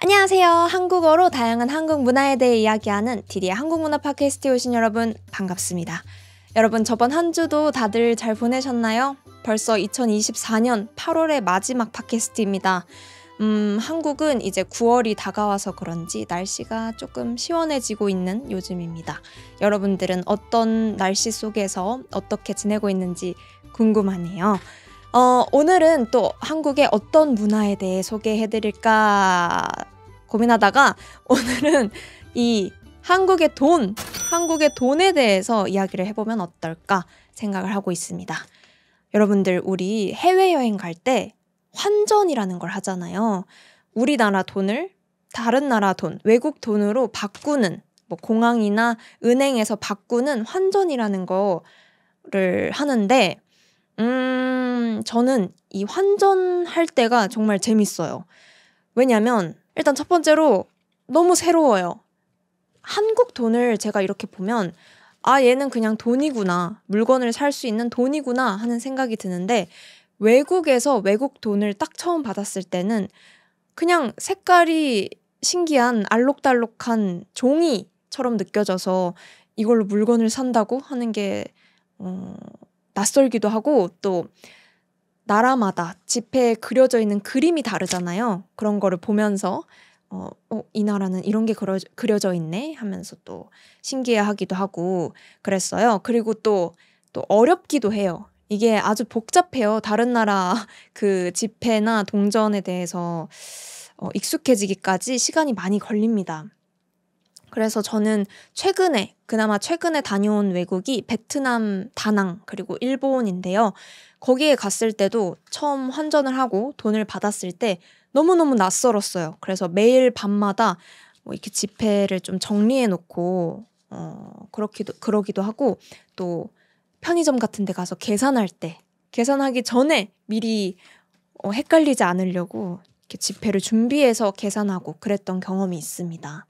안녕하세요. 한국어로 다양한 한국 문화에 대해 이야기하는 디디의 한국문화 팟캐스트에 오신 여러분 반갑습니다. 여러분 저번 한 주도 다들 잘 보내셨나요? 벌써 2024년 8월의 마지막 팟캐스트입니다. 음, 한국은 이제 9월이 다가와서 그런지 날씨가 조금 시원해지고 있는 요즘입니다. 여러분들은 어떤 날씨 속에서 어떻게 지내고 있는지 궁금하네요. 어, 오늘은 또 한국의 어떤 문화에 대해 소개해드릴까 고민하다가 오늘은 이 한국의 돈, 한국의 돈에 대해서 이야기를 해보면 어떨까 생각을 하고 있습니다. 여러분들, 우리 해외여행 갈 때 환전이라는 걸 하잖아요. 우리나라 돈을 다른 나라 돈, 외국 돈으로 바꾸는, 뭐 공항이나 은행에서 바꾸는 환전이라는 거를 하는데, 음, 저는 이 환전할 때가 정말 재밌어요. 왜냐면 일단 첫 번째로 너무 새로워요. 한국 돈을 제가 이렇게 보면 아, 얘는 그냥 돈이구나. 물건을 살 수 있는 돈이구나 하는 생각이 드는데 외국에서 외국 돈을 딱 처음 받았을 때는 그냥 색깔이 신기한 알록달록한 종이처럼 느껴져서 이걸로 물건을 산다고 하는 게 어, 낯설기도 하고 또 나라마다 지폐에 그려져 있는 그림이 다르잖아요. 그런 거를 보면서 어, 어, 이 나라는 이런 게 그려, 그려져 있네 하면서 또 신기해하기도 하고 그랬어요. 그리고 또, 또 어렵기도 해요. 이게 아주 복잡해요. 다른 나라 그 지폐나 동전에 대해서 어, 익숙해지기까지 시간이 많이 걸립니다. 그래서 저는 최근에 그나마 최근에 다녀온 외국이 베트남 다낭 그리고 일본인데요. 거기에 갔을 때도 처음 환전을 하고 돈을 받았을 때 너무너무 낯설었어요. 그래서 매일 밤마다 뭐 이렇게 지폐를 좀 정리해 놓고 어 그렇기도 그러기도 하고 또 편의점 같은 데 가서 계산할 때 계산하기 전에 미리 어, 헷갈리지 않으려고 이렇게 지폐를 준비해서 계산하고 그랬던 경험이 있습니다.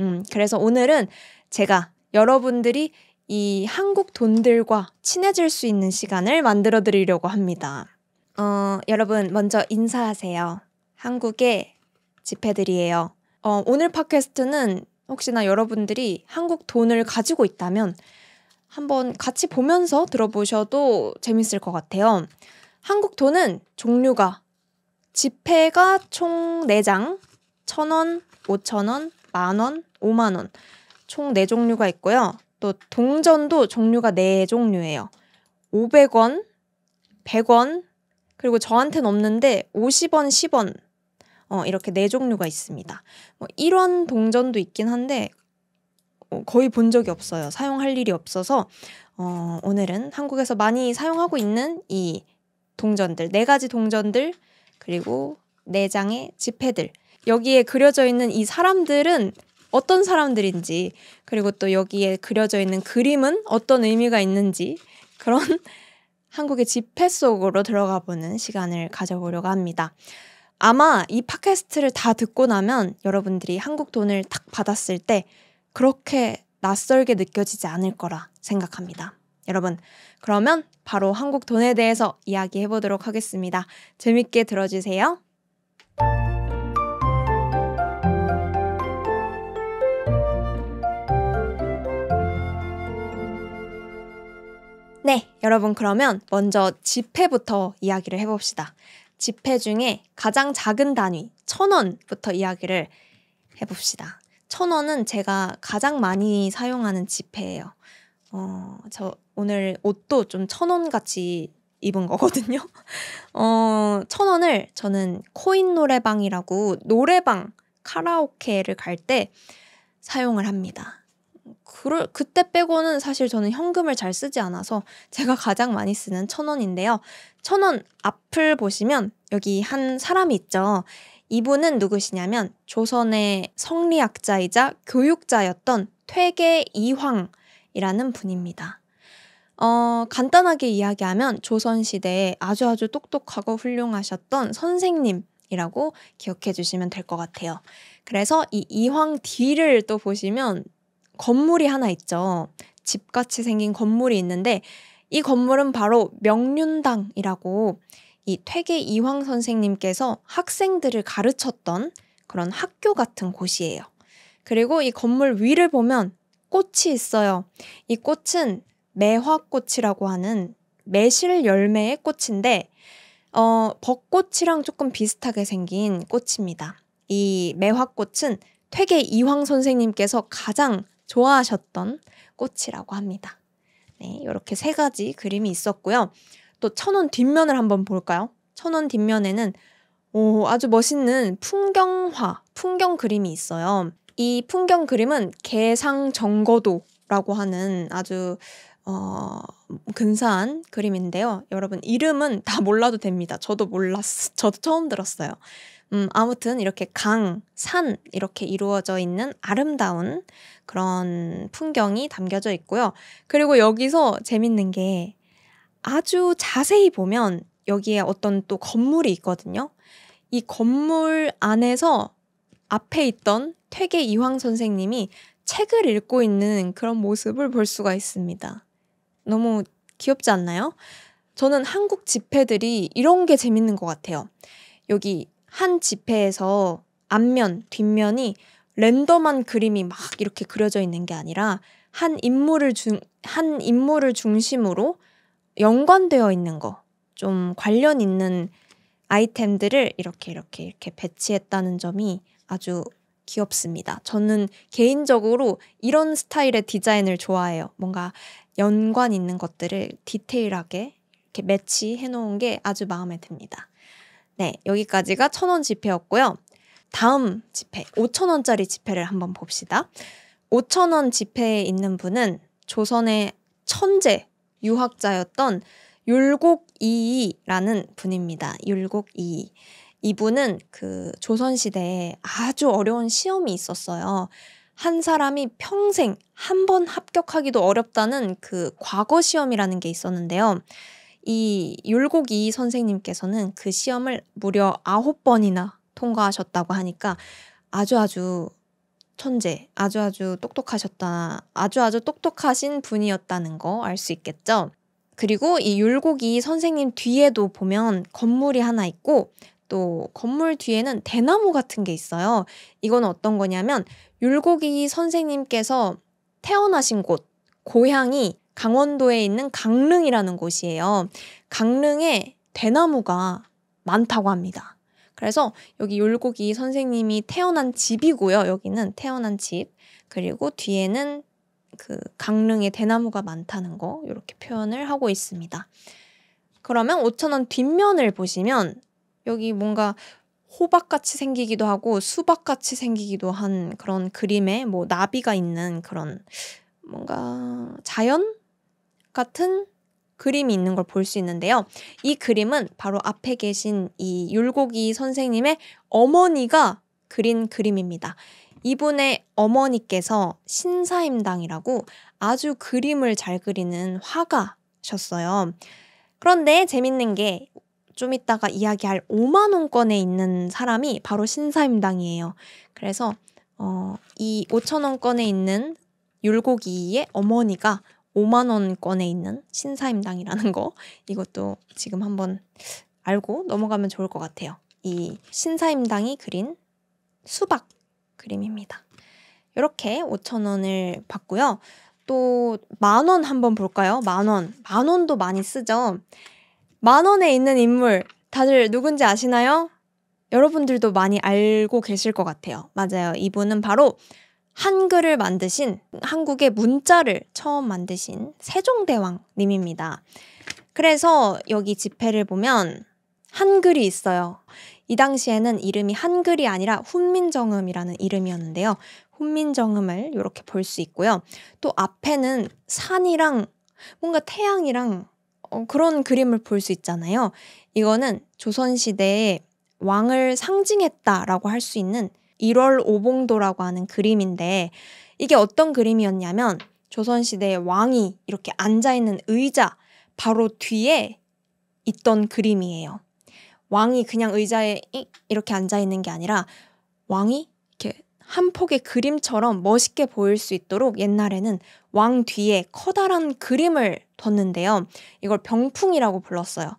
음, 그래서 오늘은 제가 여러분들이 이 한국 돈들과 친해질 수 있는 시간을 만들어 드리려고 합니다. 어, 여러분 먼저 인사하세요. 한국의 지폐들이에요. 어, 오늘 팟캐스트는 혹시나 여러분들이 한국 돈을 가지고 있다면 한번 같이 보면서 들어보셔도 재밌을 것 같아요. 한국 돈은 종류가 지폐가 총 4장, 1000원, 5000원, 만 원, 오만 원. 총 네 종류가 있고요. 또 동전도 종류가 네 종류예요. 오백 원백원 그리고 저한텐 없는데 오십 원십원 어, 이렇게 네 종류가 있습니다. 뭐 1원 동전도 있긴 한데 어, 거의 본 적이 없어요. 사용할 일이 없어서 어, 오늘은 한국에서 많이 사용하고 있는 이 동전들, 네 가지 동전들, 그리고 네 장의 지폐들 여기에 그려져 있는 이 사람들은 어떤 사람들인지 그리고 또 여기에 그려져 있는 그림은 어떤 의미가 있는지 그런 한국의 집회 속으로 들어가 보는 시간을 가져보려고 합니다. 아마 이 팟캐스트를 다 듣고 나면 여러분들이 한국 돈을 탁 받았을 때 그렇게 낯설게 느껴지지 않을 거라 생각합니다. 여러분, 그러면 바로 한국 돈에 대해서 이야기해 보도록 하겠습니다. 재밌게 들어주세요. 네, 여러분 그러면 먼저 지폐부터 이야기를 해봅시다. 지폐 중에 가장 작은 단위 천 원부터 이야기를 해봅시다. 천 원은 제가 가장 많이 사용하는 지폐예요. 어, 저 오늘 옷도 좀 천 원 같이 입은 거거든요. 어, 천 원을 저는 코인 노래방이라고 노래방 카라오케를 갈 때 사용을 합니다. 그럴 그때 빼고는 사실 저는 현금을 잘 쓰지 않아서 제가 가장 많이 쓰는 천 원인데요. 천원 앞을 보시면 여기 한 사람이 있죠. 이분은 누구시냐면 조선의 성리학자이자 교육자였던 퇴계 이황이라는 분입니다. 어, 간단하게 이야기하면 조선시대에 아주 아주 똑똑하고 훌륭하셨던 선생님이라고 기억해 주시면 될 것 같아요. 그래서 이 이황 뒤를 또 보시면 건물이 하나 있죠. 집같이 생긴 건물이 있는데 이 건물은 바로 명륜당이라고 이 퇴계 이황 선생님께서 학생들을 가르쳤던 그런 학교 같은 곳이에요. 그리고 이 건물 위를 보면 꽃이 있어요. 이 꽃은 매화꽃이라고 하는 매실 열매의 꽃인데 어, 벚꽃이랑 조금 비슷하게 생긴 꽃입니다. 이 매화꽃은 퇴계 이황 선생님께서 가장 좋아하셨던 꽃이라고 합니다. 네, 이렇게 세 가지 그림이 있었고요. 또 천원 뒷면을 한번 볼까요? 천원 뒷면에는 오, 아주 멋있는 풍경화, 풍경 그림이 있어요. 이 풍경 그림은 개상정거도라고 하는 아주 어, 근사한 그림인데요. 여러분 이름은 다 몰라도 됩니다. 저도 몰랐, 저도 처음 들었어요. 음, 아무튼 이렇게 강, 산 이렇게 이루어져 있는 아름다운 그런 풍경이 담겨져 있고요. 그리고 여기서 재밌는 게 아주 자세히 보면 여기에 어떤 또 건물이 있거든요. 이 건물 안에서 앞에 있던 퇴계 이황 선생님이 책을 읽고 있는 그런 모습을 볼 수가 있습니다. 너무 귀엽지 않나요? 저는 한국 집회들이 이런 게 재밌는 것 같아요. 여기 한 지폐에서 앞면, 뒷면이 랜덤한 그림이 막 이렇게 그려져 있는 게 아니라 한 인물을 중, 한 인물을 중심으로 연관되어 있는 거, 좀 관련 있는 아이템들을 이렇게 이렇게 이렇게 배치했다는 점이 아주 귀엽습니다. 저는 개인적으로 이런 스타일의 디자인을 좋아해요. 뭔가 연관 있는 것들을 디테일하게 이렇게 매치해 놓은 게 아주 마음에 듭니다. 네, 여기까지가 천원 지폐였고요. 다음 지폐, 오천 원짜리 지폐를 한번 봅시다. 오천 원 지폐에 있는 분은 조선의 천재 유학자였던 율곡이이라는 분입니다. 율곡이이. 이분은 그 조선시대에 아주 어려운 시험이 있었어요. 한 사람이 평생 한 번 합격하기도 어렵다는 그 과거 시험이라는 게 있었는데요. 이 율곡이 선생님께서는 그 시험을 무려 아홉 번이나 통과하셨다고 하니까 아주 아주 천재, 아주 아주 똑똑하셨다, 아주 아주 똑똑하신 분이었다는 거 알 수 있겠죠? 그리고 이 율곡이 선생님 뒤에도 보면 건물이 하나 있고 또 건물 뒤에는 대나무 같은 게 있어요. 이건 어떤 거냐면 율곡이 선생님께서 태어나신 곳, 고향이 강원도에 있는 강릉이라는 곳이에요. 강릉에 대나무가 많다고 합니다. 그래서 여기 율곡이 선생님이 태어난 집이고요. 여기는 태어난 집. 그리고 뒤에는 그 강릉에 대나무가 많다는 거 이렇게 표현을 하고 있습니다. 그러면 5천원 뒷면을 보시면 여기 뭔가 호박같이 생기기도 하고 수박같이 생기기도 한 그런 그림에 뭐 나비가 있는 그런 뭔가 자연 같은 그림이 있는 걸 볼 수 있는데요. 이 그림은 바로 앞에 계신 이 율곡이 선생님의 어머니가 그린 그림입니다. 이분의 어머니께서 신사임당이라고 아주 그림을 잘 그리는 화가셨어요. 그런데 재밌는 게 좀 이따가 이야기할 5만원권에 있는 사람이 바로 신사임당이에요. 그래서 어, 이 5천원권에 있는 율곡이의 어머니가 5만원권에 있는 신사임당이라는 거 이것도 지금 한번 알고 넘어가면 좋을 것 같아요. 이 신사임당이 그린 수박 그림입니다. 이렇게 5천원을 받고요. 또 만원 한번 볼까요? 만원. 만원도 많이 쓰죠. 만원에 있는 인물 다들 누군지 아시나요? 여러분들도 많이 알고 계실 것 같아요. 맞아요. 이분은 바로 한글을 만드신 한국의 문자를 처음 만드신 세종대왕님입니다. 그래서 여기 지폐를 보면 한글이 있어요. 이 당시에는 이름이 한글이 아니라 훈민정음이라는 이름이었는데요. 훈민정음을 이렇게 볼 수 있고요. 또 앞에는 산이랑 뭔가 태양이랑 어, 그런 그림을 볼 수 있잖아요. 이거는 조선시대의 왕을 상징했다라고 할 수 있는 1월 오봉도라고 하는 그림인데 이게 어떤 그림이었냐면 조선시대의 왕이 이렇게 앉아있는 의자 바로 뒤에 있던 그림이에요. 왕이 그냥 의자에 이렇게 앉아있는 게 아니라 왕이 이렇게 한 폭의 그림처럼 멋있게 보일 수 있도록 옛날에는 왕 뒤에 커다란 그림을 뒀는데요. 이걸 병풍이라고 불렀어요.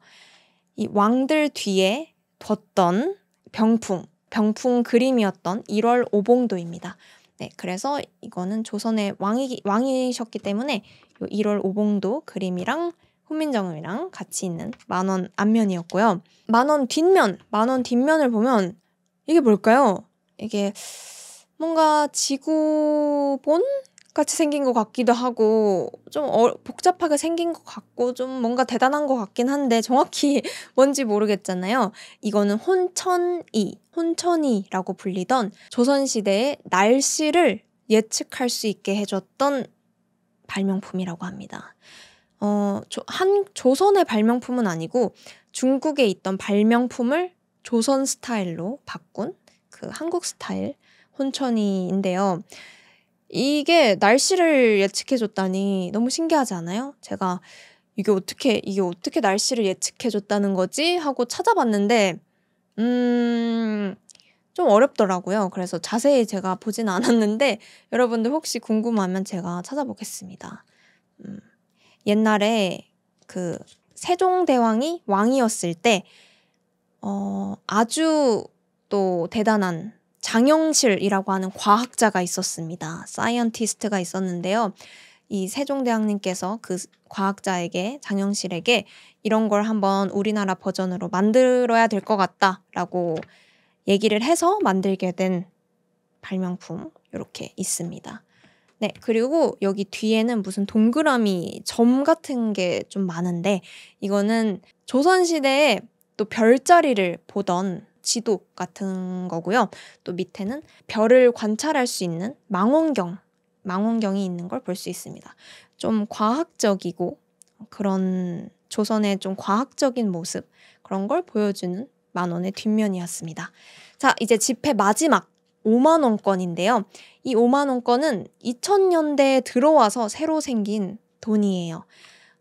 이 왕들 뒤에 뒀던 병풍. 병풍 그림이었던 1월 오봉도입니다. 네, 그래서 이거는 조선의 왕이, 왕이셨기 때문에 요 1월 오봉도 그림이랑 훈민정음이랑 같이 있는 만원 앞면이었고요. 만원 뒷면, 만원 뒷면을 보면 이게 뭘까요? 이게 뭔가 지구본 같이 생긴 것 같기도 하고 좀 어, 복잡하게 생긴 것 같고 좀 뭔가 대단한 것 같긴 한데 정확히 뭔지 모르겠잖아요. 이거는 혼천이, 혼천이라고 불리던 조선시대의 날씨를 예측할 수 있게 해줬던 발명품이라고 합니다. 어, 조, 한 조선의 발명품은 아니고 중국에 있던 발명품을 조선 스타일로 바꾼 그 한국 스타일 혼천이인데요. 이게 날씨를 예측해줬다니 너무 신기하지 않아요? 제가 이게 어떻게, 이게 어떻게 날씨를 예측해줬다는 거지? 하고 찾아봤는데, 음, 좀 어렵더라고요. 그래서 자세히 제가 보진 않았는데, 여러분들 혹시 궁금하면 제가 찾아보겠습니다. 음, 옛날에 그 세종대왕이 왕이었을 때, 어, 아주 또 대단한 장영실이라고 하는 과학자가 있었습니다. 사이언티스트가 있었는데요. 이 세종대왕님께서 그 과학자에게 장영실에게 이런 걸 한번 우리나라 버전으로 만들어야 될 것 같다라고 얘기를 해서 만들게 된 발명품 이렇게 있습니다. 네, 그리고 여기 뒤에는 무슨 동그라미 점 같은 게 좀 많은데 이거는 조선시대에 또 별자리를 보던 지도 같은 거고요. 또 밑에는 별을 관찰할 수 있는 망원경, 망원경이 있는 걸 볼 수 있습니다. 좀 과학적이고 그런 조선의 좀 과학적인 모습 그런 걸 보여주는 만 원의 뒷면이었습니다. 자, 이제 집회 마지막 5만 원권인데요. 이 5만 원권은 2000년대에 들어와서 새로 생긴 돈이에요.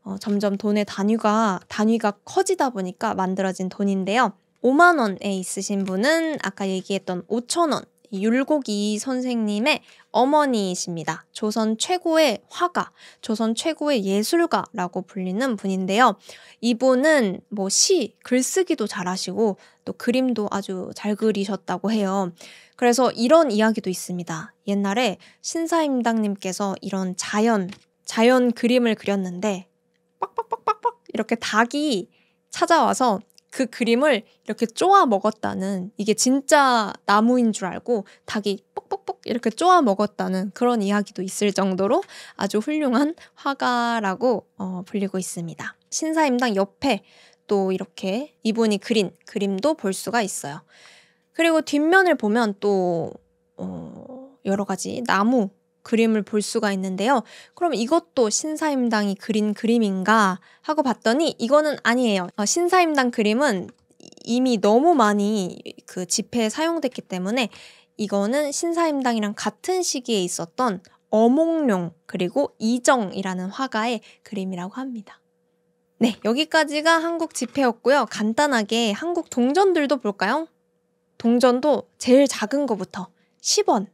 어, 점점 돈의 단위가 단위가 커지다 보니까 만들어진 돈인데요. 5만 원에 있으신 분은 아까 얘기했던 5천 원 율곡이 선생님의 어머니이십니다. 조선 최고의 화가, 조선 최고의 예술가라고 불리는 분인데요. 이분은 뭐 시, 글쓰기도 잘하시고 또 그림도 아주 잘 그리셨다고 해요. 그래서 이런 이야기도 있습니다. 옛날에 신사임당님께서 이런 자연, 자연 그림을 그렸는데 빡빡빡빡빡 이렇게 닭이 찾아와서 그 그림을 이렇게 쪼아 먹었다는 이게 진짜 나무인 줄 알고 닭이 뽁뽁뽁 이렇게 쪼아 먹었다는 그런 이야기도 있을 정도로 아주 훌륭한 화가라고 어, 불리고 있습니다. 신사임당 옆에 또 이렇게 이분이 그린 그림도 볼 수가 있어요. 그리고 뒷면을 보면 또 어, 여러 가지 나무 그림을 볼 수가 있는데요. 그럼 이것도 신사임당이 그린 그림인가 하고 봤더니 이거는 아니에요. 어, 신사임당 그림은 이미 너무 많이 그 집회에 사용됐기 때문에 이거는 신사임당이랑 같은 시기에 있었던 어몽룡 그리고 이정이라는 화가의 그림이라고 합니다. 네, 여기까지가 한국 집회였고요. 간단하게 한국 동전들도 볼까요? 동전도 제일 작은 것부터 10원,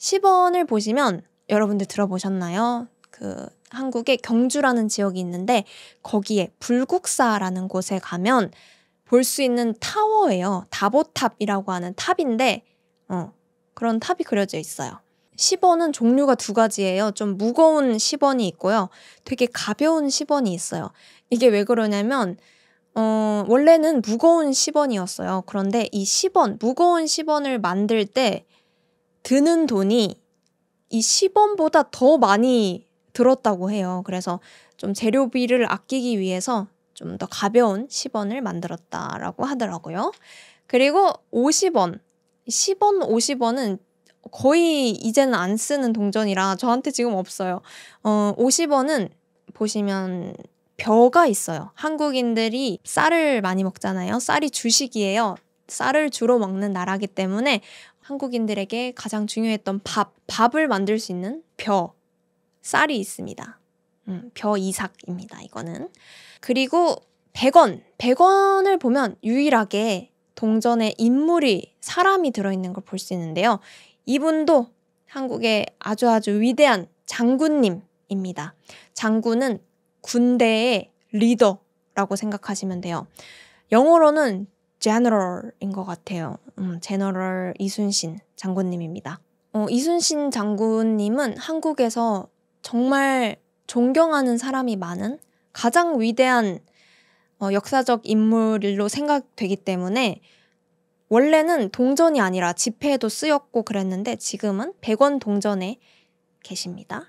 10원을 보시면 여러분들 들어보셨나요? 그 한국의 경주라는 지역이 있는데 거기에 불국사라는 곳에 가면 볼 수 있는 타워예요. 다보탑이라고 하는 탑인데 어, 그런 탑이 그려져 있어요. 10원은 종류가 두 가지예요. 좀 무거운 10원이 있고요. 되게 가벼운 10원이 있어요. 이게 왜 그러냐면 어, 원래는 무거운 10원이었어요. 그런데 이 10원, 무거운 10원을 만들 때 드는 돈이 이 10원보다 더 많이 들었다고 해요. 그래서 좀 재료비를 아끼기 위해서 좀 더 가벼운 10원을 만들었다라고 하더라고요. 그리고 50원. 10원, 50원은 거의 이제는 안 쓰는 동전이라 저한테 지금 없어요. 어, 50원은 보시면 벼가 있어요. 한국인들이 쌀을 많이 먹잖아요. 쌀이 주식이에요. 쌀을 주로 먹는 나라기 때문에 한국인들에게 가장 중요했던 밥, 밥을 만들 수 있는 벼, 쌀이 있습니다. 음, 벼 이삭입니다. 이거는. 그리고 100원, 100원을 보면 유일하게 동전에 인물이 사람이 들어있는 걸 볼 수 있는데요. 이분도 한국의 아주 아주 위대한 장군님입니다. 장군은 군대의 리더라고 생각하시면 돼요. 영어로는 제너럴인 것 같아요. 음, 제너럴 이순신 장군님입니다. 어, 이순신 장군님은 한국에서 정말 존경하는 사람이 많은 가장 위대한 어, 역사적 인물로 생각되기 때문에 원래는 동전이 아니라 지폐에도 쓰였고 그랬는데 지금은 100원 동전에 계십니다.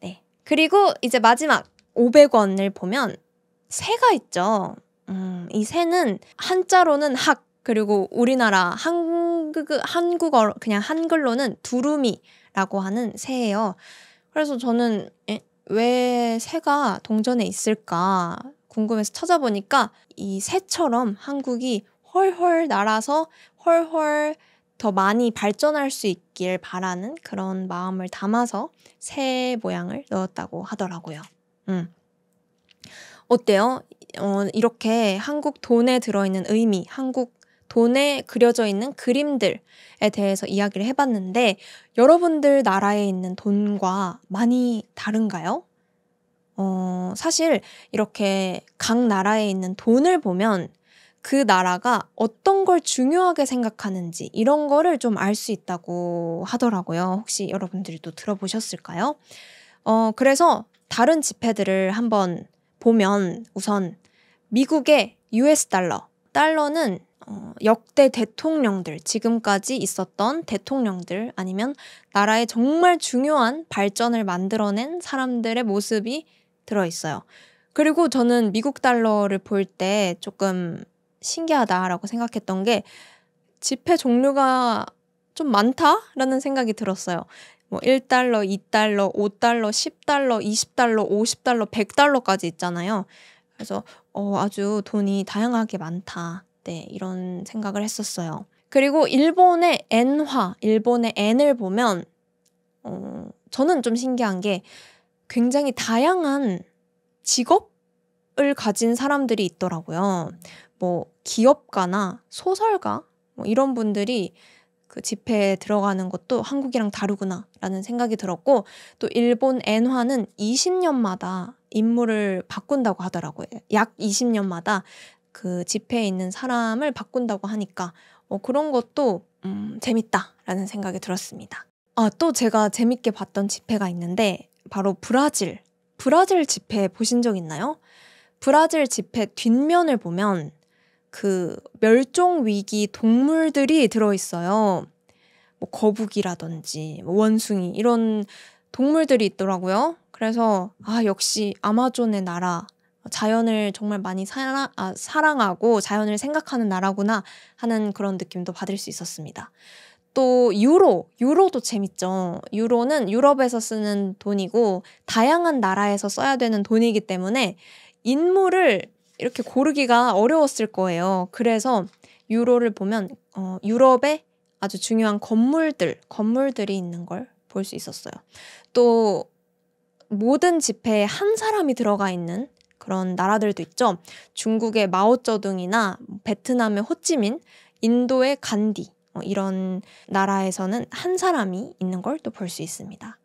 네. 그리고 이제 마지막 500원을 보면 새가 있죠. 음, 이 새는 한자로는 학 그리고 우리나라 한국 한국어 그냥 한글로는 두루미라고 하는 새예요. 그래서 저는 에? 왜 새가 동전에 있을까 궁금해서 찾아보니까 이 새처럼 한국이 헐헐 날아서 헐헐 더 많이 발전할 수 있길 바라는 그런 마음을 담아서 새 모양을 넣었다고 하더라고요. 음. 어때요? 어, 이렇게 한국 돈에 들어있는 의미, 한국 돈에 그려져 있는 그림들에 대해서 이야기를 해봤는데, 여러분들 나라에 있는 돈과 많이 다른가요? 어, 사실 이렇게 각 나라에 있는 돈을 보면 그 나라가 어떤 걸 중요하게 생각하는지 이런 거를 좀 알 수 있다고 하더라고요. 혹시 여러분들이 또 들어보셨을까요? 어, 그래서 다른 지폐들을 한번 보면 우선 미국의 US 달러, 달러는 어, 역대 대통령들, 지금까지 있었던 대통령들 아니면 나라의 정말 중요한 발전을 만들어낸 사람들의 모습이 들어있어요. 그리고 저는 미국 달러를 볼 때 조금 신기하다라고 생각했던 게 지폐 종류가 좀 많다라는 생각이 들었어요. 뭐 1달러, 2달러, 5달러, 10달러, 20달러, 50달러, 100달러까지 있잖아요. 그래서 어, 아주 돈이 다양하게 많다. 네, 이런 생각을 했었어요. 그리고 일본의 엔화, 일본의 엔을 보면 어, 저는 좀 신기한 게 굉장히 다양한 직업을 가진 사람들이 있더라고요. 뭐 기업가나 소설가 뭐 이런 분들이 그 집회에 들어가는 것도 한국이랑 다르구나라는 생각이 들었고 또 일본 엔화는 20년마다 인물을 바꾼다고 하더라고요. 약 20년마다 그 집회에 있는 사람을 바꾼다고 하니까 어, 그런 것도 음, 재밌다라는 생각이 들었습니다. 아, 또 제가 재밌게 봤던 집회가 있는데 바로 브라질. 브라질 집회 보신 적 있나요? 브라질 집회 뒷면을 보면 그 멸종 위기 동물들이 들어 있어요. 뭐 거북이라든지 뭐 원숭이 이런 동물들이 있더라고요. 그래서 아 역시 아마존의 나라 자연을 정말 많이 사랑, 아, 사랑하고 자연을 생각하는 나라구나 하는 그런 느낌도 받을 수 있었습니다. 또 유로, 유로도 재밌죠. 유로는 유럽에서 쓰는 돈이고 다양한 나라에서 써야 되는 돈이기 때문에 인물을 이렇게 고르기가 어려웠을 거예요. 그래서 유로를 보면 어, 유럽의 아주 중요한 건물들, 건물들이 있는 걸 볼 수 있었어요. 또 모든 집회에한 사람이 들어가 있는 그런 나라들도 있죠. 중국의 마오쩌둥이나 베트남의 호찌민, 인도의 간디 어, 이런 나라에서는 한 사람이 있는 걸 또 볼 수 있습니다.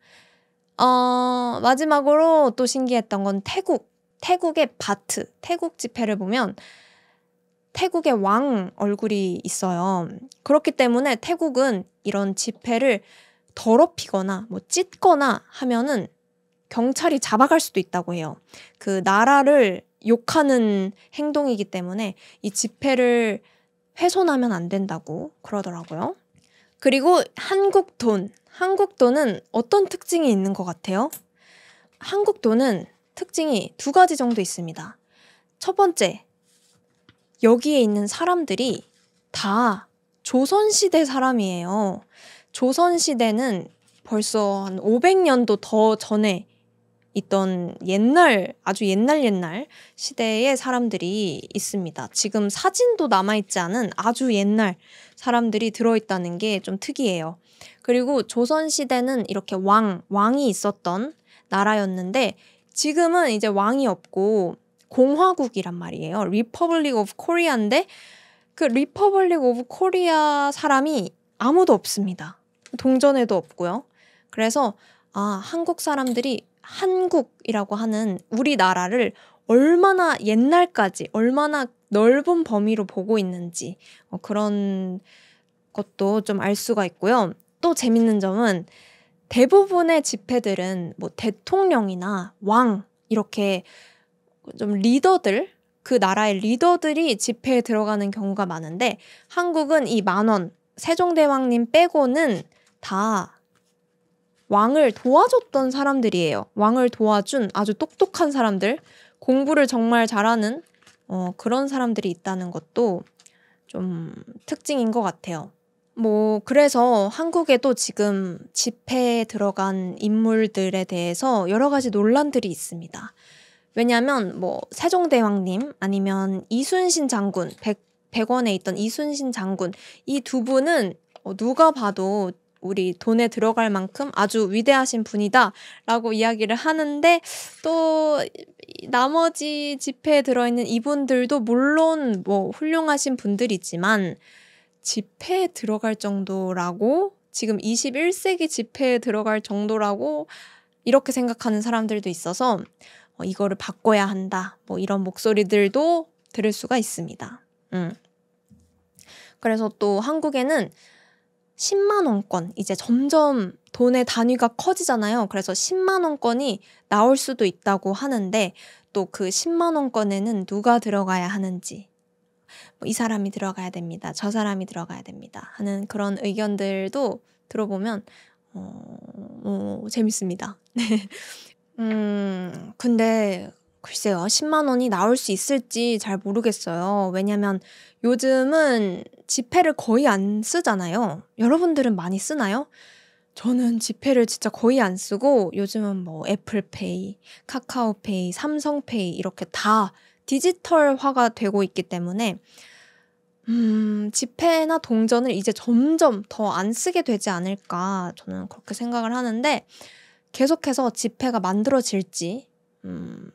어, 마지막으로 또 신기했던 건 태국. 태국의 바트, 태국 지폐를 보면 태국의 왕 얼굴이 있어요. 그렇기 때문에 태국은 이런 지폐를 더럽히거나 뭐 찢거나 하면은 경찰이 잡아갈 수도 있다고 해요. 그 나라를 욕하는 행동이기 때문에 이 지폐를 훼손하면 안 된다고 그러더라고요. 그리고 한국 돈. 한국 돈은 어떤 특징이 있는 것 같아요? 한국 돈은 특징이 두 가지 정도 있습니다. 첫 번째, 여기에 있는 사람들이 다 조선시대 사람이에요. 조선시대는 벌써 한 500년도 더 전에 있던 옛날, 아주 옛날 옛날 시대의 사람들이 있습니다. 지금 사진도 남아있지 않은 아주 옛날 사람들이 들어있다는 게 좀 특이해요. 그리고 조선시대는 이렇게 왕, 왕이 있었던 나라였는데 지금은 이제 왕이 없고 공화국이란 말이에요. r e p u b l i 퍼 of k o r e a 인데그 r e p u b l i 퍼 of Korea 사람이 아무도 없습니다. 동전에도 없고요. 그래서 아, 한국 사람들이 한국이라고 하는 우리나라를 얼마나 옛날까지 얼마나 넓은 범위로 보고 있는지 어, 그런 것도 좀 알 수가 있고요. 또 재밌는 점은 대부분의 집회들은 뭐 대통령이나 왕 이렇게 좀 리더들 그 나라의 리더들이 집회에 들어가는 경우가 많은데 한국은 이 만원 세종대왕님 빼고는 다 왕을 도와줬던 사람들이에요. 왕을 도와준 아주 똑똑한 사람들, 공부를 정말 잘하는 어, 그런 사람들이 있다는 것도 좀 특징인 것 같아요. 뭐 그래서 한국에도 지금 집회에 들어간 인물들에 대해서 여러 가지 논란들이 있습니다. 왜냐하면 뭐 세종대왕님 아니면 이순신 장군 백, 백원에 있던 이순신 장군 이 두 분은 어, 누가 봐도 우리 돈에 들어갈 만큼 아주 위대하신 분이다라고 이야기를 하는데 또 나머지 집회에 들어있는 이분들도 물론 뭐 훌륭하신 분들이지만 집회에 들어갈 정도라고 지금 21세기 집회에 들어갈 정도라고 이렇게 생각하는 사람들도 있어서 어, 이거를 바꿔야 한다. 뭐 이런 목소리들도 들을 수가 있습니다. 음. 그래서 또 한국에는 10만 원권 이제 점점 돈의 단위가 커지잖아요. 그래서 10만 원권이 나올 수도 있다고 하는데 또 그 10만 원권에는 누가 들어가야 하는지 뭐 이 사람이 들어가야 됩니다. 저 사람이 들어가야 됩니다. 하는 그런 의견들도 들어보면 어, 어 재밌습니다. 네. 음, 근데 글쎄요. 10만 원이 나올 수 있을지 잘 모르겠어요. 왜냐면 요즘은 지폐를 거의 안 쓰잖아요. 여러분들은 많이 쓰나요? 저는 지폐를 진짜 거의 안 쓰고 요즘은 뭐 애플페이, 카카오페이, 삼성페이 이렇게 다 디지털화가 되고 있기 때문에 음, 지폐나 동전을 이제 점점 더 안 쓰게 되지 않을까 저는 그렇게 생각을 하는데 계속해서 지폐가 만들어질지 음,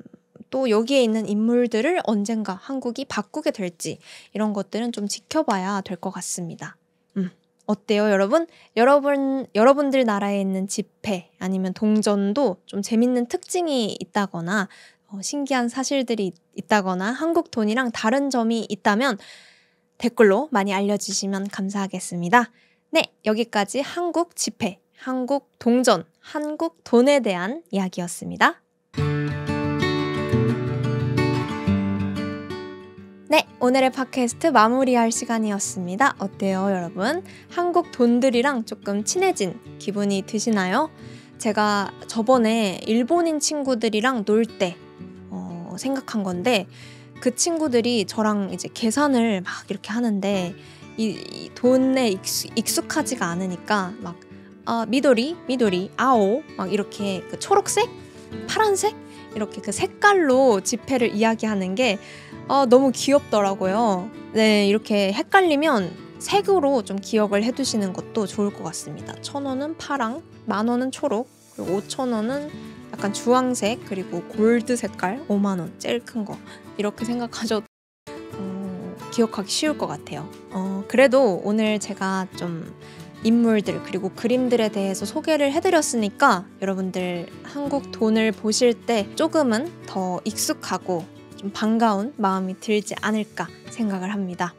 또 여기에 있는 인물들을 언젠가 한국이 바꾸게 될지 이런 것들은 좀 지켜봐야 될 것 같습니다. 음, 어때요, 여러분? 여러분 여러분들 나라에 있는 지폐 아니면 동전도 좀 재밌는 특징이 있다거나 어, 신기한 사실들이 있다거나 한국 돈이랑 다른 점이 있다면 댓글로 많이 알려주시면 감사하겠습니다. 네, 여기까지 한국 지폐, 한국 동전, 한국 돈에 대한 이야기였습니다. 네, 오늘의 팟캐스트 마무리할 시간이었습니다. 어때요, 여러분? 한국 돈들이랑 조금 친해진 기분이 드시나요? 제가 저번에 일본인 친구들이랑 놀때 생각한 건데 그 친구들이 저랑 이제 계산을 막 이렇게 하는데 이, 이 돈에 익숙, 하지가 않으니까 막 어, 미도리, 미도리, 아오 막 이렇게 그 초록색, 파란색 이렇게 그 색깔로 지폐를 이야기하는 게 어, 너무 귀엽더라고요. 네, 이렇게 헷갈리면 색으로 좀 기억을 해두시는 것도 좋을 것 같습니다. 천 원은 파랑, 만 원은 초록, 그리고 오천 원은 약간 주황색 그리고 골드 색깔 5만원 제일 큰 거 이렇게 생각하셔도 어, 기억하기 쉬울 것 같아요 어, 그래도 오늘 제가 좀 인물들 그리고 그림들에 대해서 소개를 해드렸으니까 여러분들 한국 돈을 보실 때 조금은 더 익숙하고 좀 반가운 마음이 들지 않을까 생각을 합니다.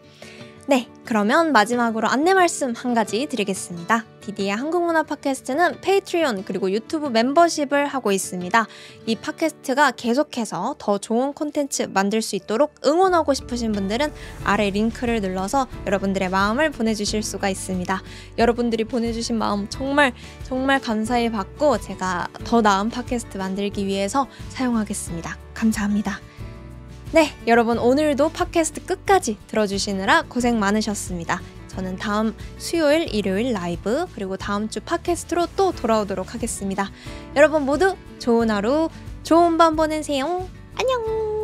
네, 그러면 마지막으로 안내 말씀 한 가지 드리겠습니다. 디디의 한국문화 팟캐스트는 페이트리온 그리고 유튜브 멤버십을 하고 있습니다. 이 팟캐스트가 계속해서 더 좋은 콘텐츠 만들 수 있도록 응원하고 싶으신 분들은 아래 링크를 눌러서 여러분들의 마음을 보내주실 수가 있습니다. 여러분들이 보내주신 마음 정말 정말 감사히 받고 제가 더 나은 팟캐스트 만들기 위해서 사용하겠습니다. 감사합니다. 네, 여러분 오늘도 팟캐스트 끝까지 들어주시느라 고생 많으셨습니다. 저는 다음 수요일, 일요일 라이브 그리고 다음 주 팟캐스트로 또 돌아오도록 하겠습니다. 여러분 모두 좋은 하루, 좋은 밤 보내세요. 안녕!